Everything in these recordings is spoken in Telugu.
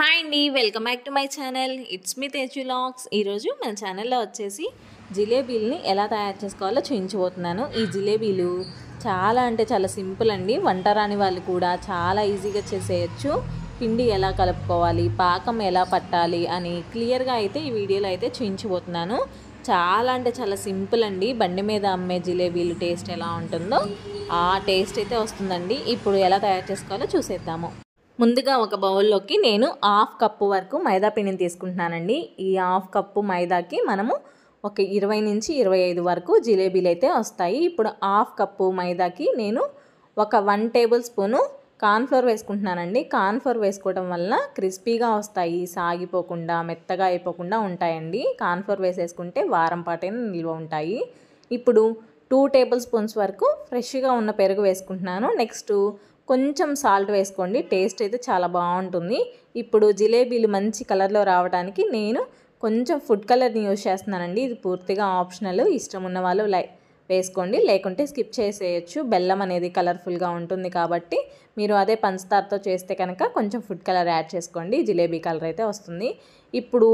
హాయ్ అండి welcome back to my channel it's me Teju లాక్స్ ఈరోజు మన ఛానల్లో వచ్చేసి జిలేబీలని ఎలా తయారు చేసుకోవాలో చూపించబోతున్నాను ఈ జిలేబీలు చాలా అంటే చాలా సింపుల్ అండి వంట రాని వాళ్ళు కూడా చాలా ఈజీగా చేసేయచ్చు పిండి ఎలా కలుపుకోవాలి పాకం ఎలా పట్టాలి అని క్లియర్గా అయితే ఈ వీడియోలో అయితే చూపించబోతున్నాను చాలా అంటే చాలా సింపుల్ అండి బండి మీద అమ్మే జిలేబీలు టేస్ట్ ఎలా ఉంటుందో ఆ టేస్ట్ అయితే వస్తుందండి ఇప్పుడు ఎలా తయారు చేసుకోవాలో చూసేద్దాము ముందుగా ఒక బౌల్లోకి నేను హాఫ్ కప్పు వరకు మైదా పిండిని తీసుకుంటున్నానండి ఈ హాఫ్ కప్పు మైదాకి మనము ఒక ఇరవై నుంచి ఇరవై ఐదు వరకు జిలేబీలు అయితే వస్తాయి ఇప్పుడు హాఫ్ కప్పు మైదాకి నేను ఒక వన్ టేబుల్ స్పూను కార్న్ఫ్లోర్ వేసుకుంటున్నానండి కార్న్ఫ్లోర్ వేసుకోవడం వల్ల క్రిస్పీగా వస్తాయి సాగిపోకుండా మెత్తగా అయిపోకుండా ఉంటాయండి కార్న్ఫ్లోర్ వేసేసుకుంటే వారం పాటైనా నిల్వ ఉంటాయి ఇప్పుడు టూ టేబుల్ స్పూన్స్ వరకు ఫ్రెష్గా ఉన్న పెరుగు వేసుకుంటున్నాను నెక్స్ట్ కొంచెం సాల్ట్ వేసుకోండి టేస్ట్ అయితే చాలా బాగుంటుంది ఇప్పుడు జిలేబీలు మంచి కలర్లో రావడానికి నేను కొంచెం ఫుడ్ కలర్ని యూజ్ చేస్తున్నానండి ఇది పూర్తిగా ఆప్షనల్ ఇష్టం ఉన్న వాళ్ళు లై వేసుకోండి లేకుంటే స్కిప్ చేసేయచ్చు బెల్లం అనేది కలర్ఫుల్గా ఉంటుంది కాబట్టి మీరు అదే పంచదారతో చేస్తే కనుక కొంచెం ఫుడ్ కలర్ యాడ్ చేసుకోండి జిలేబీ కలర్ అయితే వస్తుంది ఇప్పుడు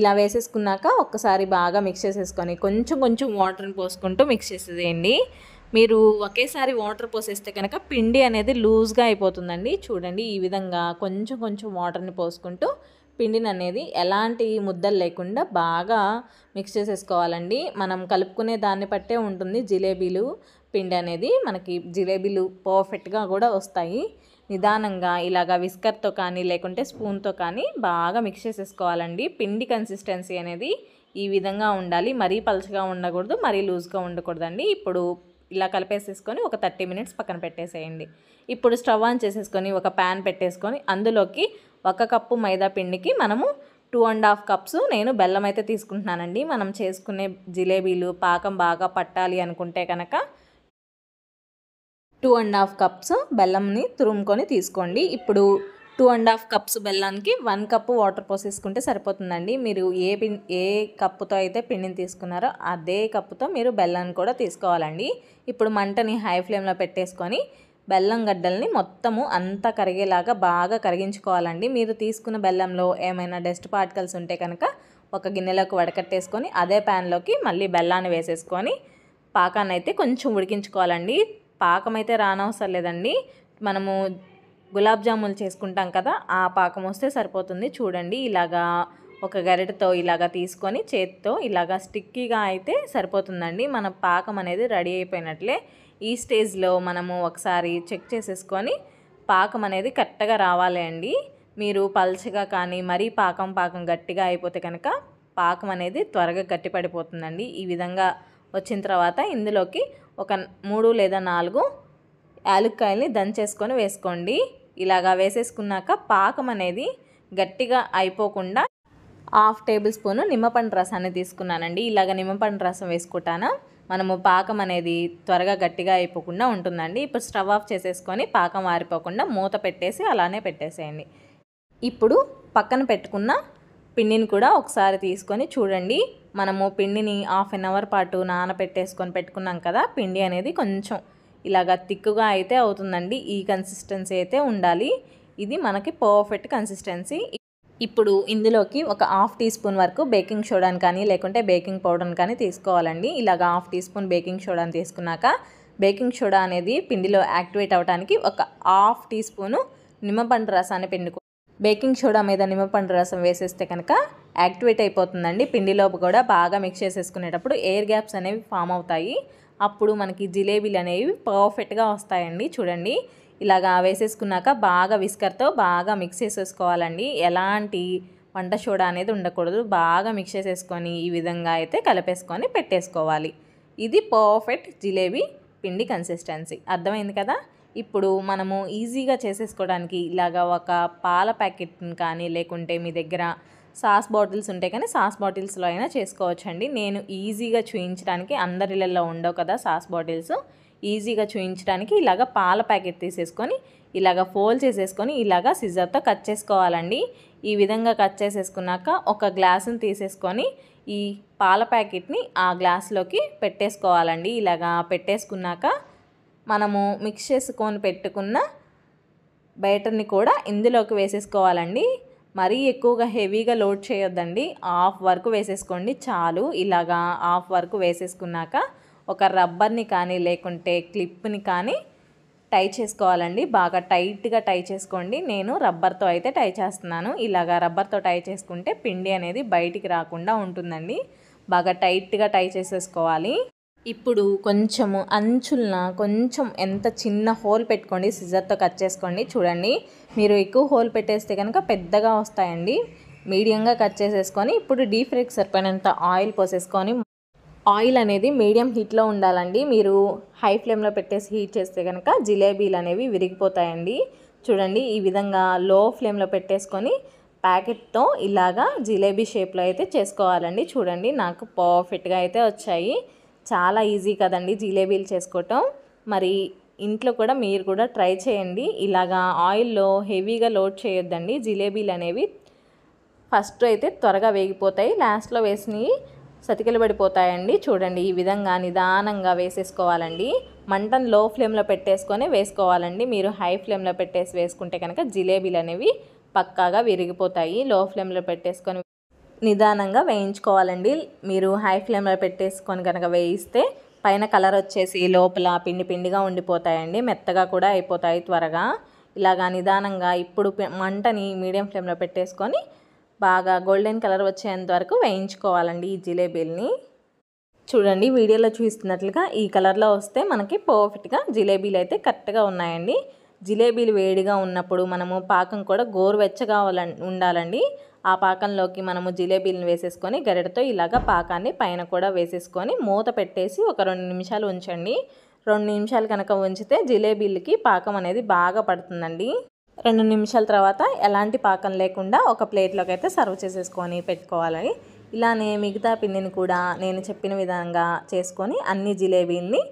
ఇలా వేసేసుకున్నాక ఒక్కసారి బాగా మిక్స్ చేసేసుకొని కొంచెం కొంచెం వాటర్ని పోసుకుంటూ మిక్స్ చేసేదేయండి మీరు ఒకేసారి వాటర్ పోసేస్తే కనుక పిండి అనేది లూజ్గా అయిపోతుందండి చూడండి ఈ విధంగా కొంచెం కొంచెం వాటర్ని పోసుకుంటూ పిండిని అనేది ఎలాంటి ముద్దలు లేకుండా బాగా మిక్స్ చేసేసుకోవాలండి మనం కలుపుకునే దాన్ని పట్టే ఉంటుంది జిలేబీలు పిండి అనేది మనకి జిలేబీలు పర్ఫెక్ట్గా కూడా వస్తాయి నిదానంగా ఇలాగ విస్కర్తో కానీ లేకుంటే స్పూన్తో కానీ బాగా మిక్స్ చేసేసుకోవాలండి పిండి కన్సిస్టెన్సీ అనేది ఈ విధంగా ఉండాలి మరీ పలుచగా ఉండకూడదు మరీ లూజ్గా ఉండకూడదండి ఇప్పుడు ఇలా కలిపేసేసుకొని ఒక థర్టీ మినిట్స్ పక్కన పెట్టేసేయండి ఇప్పుడు స్టవ్ ఆన్ చేసేసుకొని ఒక ప్యాన్ పెట్టేసుకొని అందులోకి ఒక కప్పు మైదా పిండికి మనము టూ అండ్ హాఫ్ కప్స్ నేను బెల్లం అయితే తీసుకుంటున్నానండి మనం చేసుకునే జిలేబీలు పాకం బాగా పట్టాలి అనుకుంటే కనుక టూ అండ్ హాఫ్ కప్స్ బెల్లంని తురుముకొని తీసుకోండి ఇప్పుడు టూ అండ్ హాఫ్ కప్స్ బెల్లానికి వన్ కప్పు వాటర్ పోసేసుకుంటే సరిపోతుందండి మీరు ఏ పిన్ ఏ కప్పుతో అయితే పిండిని తీసుకున్నారో అదే కప్పుతో మీరు బెల్లాన్ని కూడా తీసుకోవాలండి ఇప్పుడు మంటని హై ఫ్లేమ్లో పెట్టేసుకొని బెల్లం గడ్డల్ని మొత్తము అంతా కరిగేలాగా బాగా కరిగించుకోవాలండి మీరు తీసుకున్న బెల్లంలో ఏమైనా డస్ట్ పార్టికల్స్ ఉంటే కనుక ఒక గిన్నెలోకి వడకట్టేసుకొని అదే ప్యాన్లోకి మళ్ళీ బెల్లాన్ని వేసేసుకొని పాకాన్ని అయితే కొంచెం ఉడికించుకోవాలండి పాకం అయితే రానవసరం లేదండి మనము గులాబ్ జాములు చేసుకుంటాం కదా ఆ పాకం వస్తే సరిపోతుంది చూడండి ఇలాగా ఒక గరిటతో ఇలాగా తీసుకొని చేతితో ఇలాగా స్టిక్కీగా అయితే సరిపోతుందండి మన పాకం అనేది రెడీ అయిపోయినట్లే ఈ స్టేజ్లో మనము ఒకసారి చెక్ చేసేసుకొని పాకం అనేది కరెక్ట్గా రావాలి అండి మీరు పల్చగా కానీ మరీ పాకం పాకం గట్టిగా అయిపోతే కనుక పాకం అనేది త్వరగా గట్టిపడిపోతుందండి ఈ విధంగా వచ్చిన తర్వాత ఇందులోకి ఒక మూడు లేదా నాలుగు యాలుక్కాయల్ని దంచేసుకొని వేసుకోండి ఇలాగా వేసేసుకున్నాక పాకం అనేది గట్టిగా అయిపోకుండా హాఫ్ టేబుల్ స్పూను నిమ్మపండు రసాన్ని తీసుకున్నానండి ఇలాగ నిమ్మపండు రసం వేసుకుంటాను మనము పాకం అనేది త్వరగా గట్టిగా అయిపోకుండా ఉంటుందండి ఇప్పుడు స్టవ్ ఆఫ్ చేసేసుకొని పాకం ఆరిపోకుండా మూత పెట్టేసి అలానే పెట్టేసేయండి ఇప్పుడు పక్కన పెట్టుకున్న పిండిని కూడా ఒకసారి తీసుకొని చూడండి మనము పిండిని హాఫ్ అన్ అవర్ పాటు నానబెట్టేసుకొని పెట్టుకున్నాం కదా పిండి అనేది కొంచెం ఇలాగ తిక్కుగా అయితే అవుతుందండి ఈ కన్సిస్టెన్సీ అయితే ఉండాలి ఇది మనకి పర్ఫెక్ట్ కన్సిస్టెన్సీ ఇప్పుడు ఇందులోకి ఒక హాఫ్ టీ స్పూన్ వరకు బేకింగ్ సోడాని కానీ లేకుంటే బేకింగ్ పౌడర్ని కానీ తీసుకోవాలండి ఇలాగ హాఫ్ టీ స్పూన్ బేకింగ్ సోడాని తీసుకున్నాక బేకింగ్ సోడా అనేది పిండిలో యాక్టివేట్ అవడానికి ఒక హాఫ్ టీ స్పూను నిమ్మపండు రసాన్ని పిండుకో బేకింగ్ సోడా మీద నిమ్మపండు రసం వేసేస్తే కనుక యాక్టివేట్ అయిపోతుందండి పిండిలోపు కూడా బాగా మిక్స్ చేసేసుకునేటప్పుడు ఎయిర్ గ్యాప్స్ అనేవి ఫామ్ అవుతాయి అప్పుడు మనకి జిలేబీలు అనేవి పర్ఫెక్ట్గా వస్తాయండి చూడండి ఇలాగా వేసేసుకున్నాక బాగా విస్కర్తో బాగా మిక్స్ చేసేసుకోవాలండి ఎలాంటి వంట సోడా అనేది ఉండకూడదు బాగా మిక్స్ చేసేసుకొని ఈ విధంగా అయితే కలిపేసుకొని పెట్టేసుకోవాలి ఇది పర్ఫెక్ట్ జిలేబీ పిండి కన్సిస్టెన్సీ అర్థమైంది కదా ఇప్పుడు మనము ఈజీగా చేసేసుకోవడానికి ఇలాగా ఒక పాల ప్యాకెట్ని కానీ లేకుంటే మీ దగ్గర సాస్ బాటిల్స్ ఉంటాయి కానీ సాస్ బాటిల్స్లో అయినా చేసుకోవచ్చండి నేను ఈజీగా చూయించడానికి అందరిలలో ఉండవు కదా సాస్ బాటిల్స్ ఈజీగా చూయించడానికి ఇలాగ పాల ప్యాకెట్ తీసేసుకొని ఇలాగ ఫోల్డ్ చేసేసుకొని ఇలాగ సిజర్తో కట్ చేసుకోవాలండి ఈ విధంగా కట్ చేసేసుకున్నాక ఒక గ్లాసుని తీసేసుకొని ఈ పాల ప్యాకెట్ని ఆ గ్లాస్లోకి పెట్టేసుకోవాలండి ఇలాగా పెట్టేసుకున్నాక మనము మిక్స్ చేసుకొని పెట్టుకున్న బ్యాటర్ని కూడా ఇందులోకి వేసేసుకోవాలండి మరీ ఎక్కువగా హెవీగా లోడ్ చేయొద్దండి హాఫ్ వరకు వేసేసుకోండి చాలు ఇలాగా హాఫ్ వరకు వేసేసుకున్నాక ఒక రబ్బర్ని కానీ లేకుంటే క్లిప్ని కానీ టై చేసుకోవాలండి బాగా టైట్గా టై చేసుకోండి నేను రబ్బర్తో అయితే టై చేస్తున్నాను ఇలాగా రబ్బర్తో టై చేసుకుంటే పిండి అనేది బయటికి రాకుండా ఉంటుందండి బాగా టైట్గా టై చేసేసుకోవాలి ఇప్పుడు కొంచెము అంచులన కొంచెం ఎంత చిన్న హోల్ పెట్టుకోండి సిజర్తో కట్ చేసుకోండి చూడండి మీరు ఎక్కువ హోల్ పెట్టేస్తే కనుక పెద్దగా వస్తాయండి మీడియంగా కట్ చేసేసుకొని ఇప్పుడు డీప్ ఫ్రైకి సరిపోయినంత ఆయిల్ పోసేసుకొని ఆయిల్ అనేది మీడియం హీట్లో ఉండాలండి మీరు హై ఫ్లేమ్లో పెట్టేసి హీట్ చేస్తే కనుక జిలేబీలు అనేవి విరిగిపోతాయండి చూడండి ఈ విధంగా లో ఫ్లేమ్లో పెట్టేసుకొని ప్యాకెట్తో ఇలాగా జిలేబీ షేప్లో అయితే చేసుకోవాలండి చూడండి నాకు పర్ఫెక్ట్గా అయితే వచ్చాయి చాలా ఈజీ కదండి జిలేబీలు చేసుకోవటం మరి ఇంట్లో కూడా మీరు కూడా ట్రై చేయండి ఇలాగా ఆయిల్లో హెవీగా లోడ్ చేయొద్దండి జిలేబీలు అనేవి ఫస్ట్ అయితే త్వరగా వేగిపోతాయి లాస్ట్లో వేసినవి సతికిలు పడిపోతాయండి చూడండి ఈ విధంగా నిదానంగా వేసేసుకోవాలండి మంటను లో ఫ్లేమ్లో పెట్టేసుకొని వేసుకోవాలండి మీరు హై ఫ్లేమ్లో పెట్టేసి వేసుకుంటే కనుక జిలేబీలు అనేవి పక్కాగా విరిగిపోతాయి లో ఫ్లేమ్లో పెట్టేసుకొని నిదానంగా వేయించుకోవాలండి మీరు హై ఫ్లేమ్లో పెట్టేసుకొని కనుక వేయిస్తే పైన కలర్ వచ్చేసి లోపల పిండి పిండిగా ఉండిపోతాయండి మెత్తగా కూడా అయిపోతాయి త్వరగా ఇలాగా నిదానంగా ఇప్పుడు మంటని మీడియం ఫ్లేమ్లో పెట్టేసుకొని బాగా గోల్డెన్ కలర్ వచ్చేంత వరకు వేయించుకోవాలండి ఈ జిలేబీల్ని చూడండి వీడియోలో చూస్తున్నట్లుగా ఈ కలర్లో వస్తే మనకి పర్ఫెక్ట్గా జిలేబీలు అయితే కరెక్ట్గా ఉన్నాయండి జిలేబీలు వేడిగా ఉన్నప్పుడు మనము పాకం కూడా గోరువెచ్చగా ఉండాలండి ఆ పాకంలోకి మనము జిలేబీలను వేసేసుకొని గరిటతో ఇలాగ పాకాన్ని పైన కూడా వేసేసుకొని మూత పెట్టేసి ఒక రెండు నిమిషాలు ఉంచండి రెండు నిమిషాలు కనుక ఉంచితే జిలేబీలకి పాకం అనేది బాగా పడుతుందండి రెండు నిమిషాల తర్వాత ఎలాంటి పాకం లేకుండా ఒక ప్లేట్లోకి అయితే సర్వ్ చేసేసుకొని పెట్టుకోవాలి ఇలానే మిగతా పిండిని కూడా నేను చెప్పిన విధంగా చేసుకొని అన్ని జిలేబీల్ని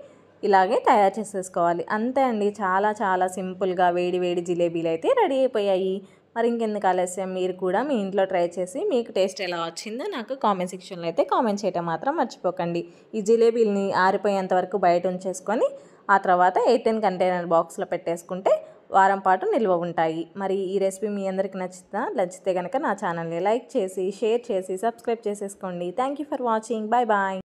ఇలాగే తయారు చేసేసుకోవాలి అంతే అండి చాలా చాలా సింపుల్గా వేడి వేడి జిలేబీలు అయితే రెడీ అయిపోయాయి మరి ఇంకెందుకు ఆలస్యం మీరు కూడా మీ ఇంట్లో ట్రై చేసి మీకు టేస్ట్ ఎలా వచ్చిందో నాకు కామెంట్ సెక్షన్లో అయితే కామెంట్ చేయటం మాత్రం మర్చిపోకండి ఈ జిలేబీల్ని ఆరిపోయేంత వరకు బయట ఉంచేసుకొని ఆ తర్వాత ఎయిటీన్ కంటైనర్ బాక్స్లో పెట్టేసుకుంటే వారం పాటు నిల్వ ఉంటాయి మరి ఈ రెసిపీ మీ అందరికి నచ్చితే నచ్చితే కనుక నా ఛానల్ని లైక్ చేసి షేర్ చేసి సబ్స్క్రైబ్ చేసేసుకోండి thank you for watching bye bye